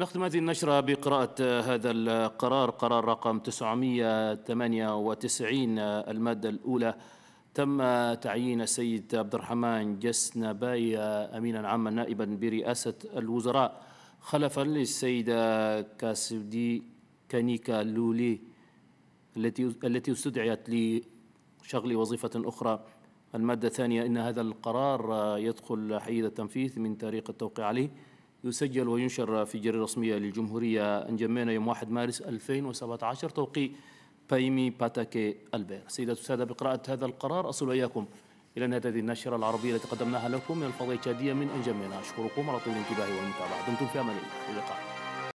نختم هذه النشرة بقراءة هذا القرار قرار رقم 998 المادة الأولى تم تعيين السيد عبد الرحمن جسن باي أمينا عاما نائبا برئاسة الوزراء خلفا للسيدة كاسدي كانيكا لولي التي التي استدعيت لشغل وظيفة أخرى المادة الثانية إن هذا القرار يدخل حيز التنفيذ من تاريخ التوقيع عليه يسجل وينشر في جريدة رسمية للجمهورية انجمينا يوم 1 مارس 2017 توقيع بايمي باتاكي البير سيدات والسادة بقراءة هذا القرار أصل وإياكم إلى نهاية هذه النشرة العربية التي قدمناها لكم من الفضائيه الشادية من انجمينا أشكركم على طول الانتباه والمتابعة دمتم في أمان الله اللقاء